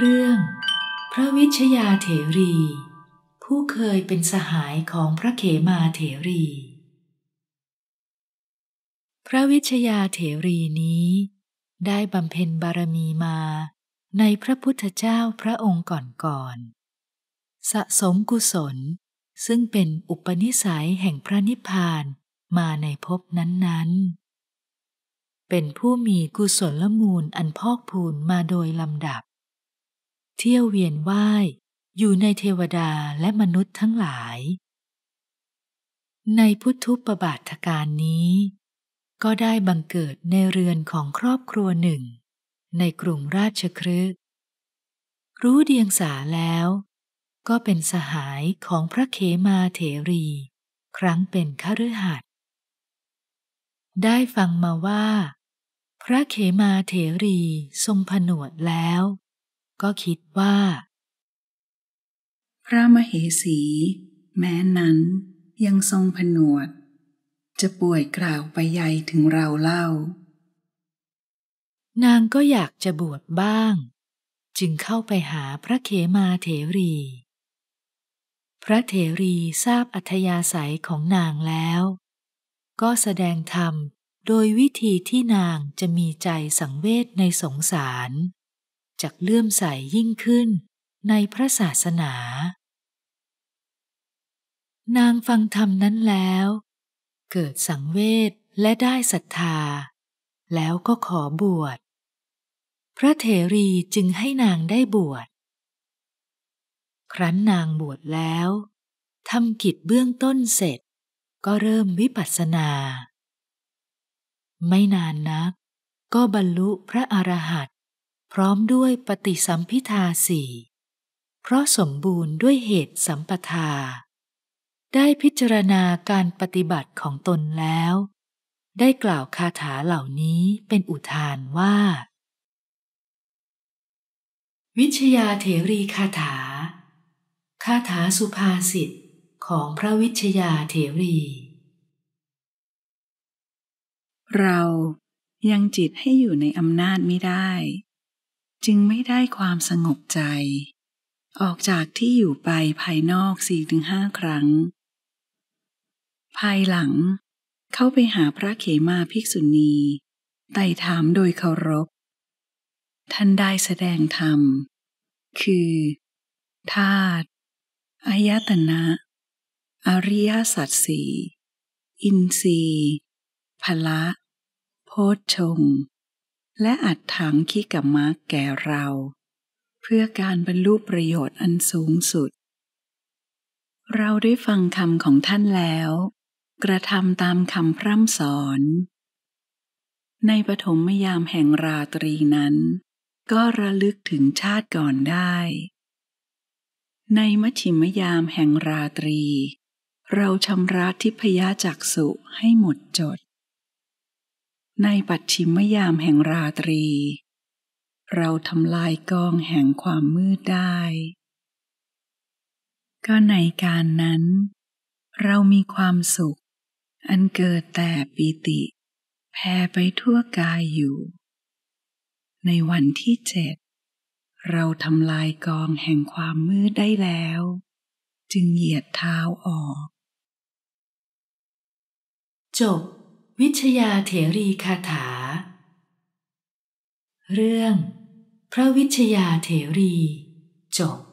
เรื่องพระวิชยาเถรี ผู้เคยเป็นสหายของพระเขมาเถรี พระวิชยาเถรีนี้ ได้บำเพ็ญบารมีมา ในพระพุทธเจ้าพระองค์ก่อนๆสะสมกุศลซึ่งเป็นอุปนิสัยแห่งพระนิพพานมาในภพนั้นๆ เป็นผู้มีกุศลละมูลอันพอกพูนมาโดยลำดับเที่ยวเวียนว่ายอยู่ในเทวดาและมนุษย์ทั้งหลาย ในพุทธุปบาทการนี้ ก็ได้บังเกิดในเรือนของครอบครัวหนึ่ง ในกรุงราชครึกรู้เดียงสาแล้วก็เป็นสหายของพระเขมาเถรี ครั้งเป็นขฤหัสได้ฟังมาว่า พระเขมาเถรีทรงผนวดแล้วก็คิดว่า พระมเหสี แม้นั้นยังทรงผนวดจะป่วยกล่าวไปใหญ่ถึงเราเล่า นางก็อยากจะบวชบ้าง จึงเข้าไปหาพระเขมาเถรี พระเถรีทราบอัธยาศัยของนางแล้วก็แสดงธรรม โดยวิธีที่นางจะมีใจสังเวชในสงสารจากเลื่อมใสยยิ่งขึ้นในพระศาสนา นางฟังธรรมนั้นแล้ว เกิดสังเวชและได้ศรัทธา แล้วก็ขอบวช พระเถรีจึงให้นางได้บวช ครั้นนางบวชแล้วทำกิจเบื้องต้นเสร็จ ก็เริ่มวิปัสสนา ไม่นานนักก็บรรลุพระอรหันตพร้อมด้วยปฏิสัมพิทาสี่ เพราะสมบูรณ์ด้วยเหตุสัมปทา ได้พิจารณาการปฏิบัติของตนแล้ว ได้กล่าวคาถาเหล่านี้เป็นอุทานว่า วิชยาเถรีคาถา คาถาสุภาษิตของพระวิชยาเถรี เรายังจิตให้อยู่ในอำนาจไม่ได้จึงไม่ได้ความสงบใจ ออกจากที่อยู่ไปภายนอกสี่ถึงห้าครั้ง ภายหลังเข้าไปหาพระเขมาภิกษุณีไต่ถามโดยเคารพ ท่านได้แสดงธรรม คือ ธาตุ อายตนะ อริยสัจสี่อินทรีย์พละ โพชฌงค์และอัดถังขี้กับมรรคแก่เรา เพื่อการบรรลุประโยชน์อันสูงสุด เราได้ฟังคำของท่านแล้ว กระทำตามคำพร่ำสอน ในปฐมยามแห่งราตรีนั้น ก็ระลึกถึงชาติก่อนได้ ในมัชิมยามแห่งราตรี เราชำระทิพยจักสุให้หมดจดในปัจฉิมยามแห่งราตรี เราทำลายกองแห่งความมืดได้ ก็ในการนั้น เรามีความสุข อันเกิดแต่ปีติแผ่ไปทั่วกายอยู่ ในวันที่เจ็ดเราทำลายกองแห่งความมืดได้แล้ว จึงเหยียดเท้าออก จบวิชยาเถรีคาถา เรื่อง พระวิชยาเถรี จบ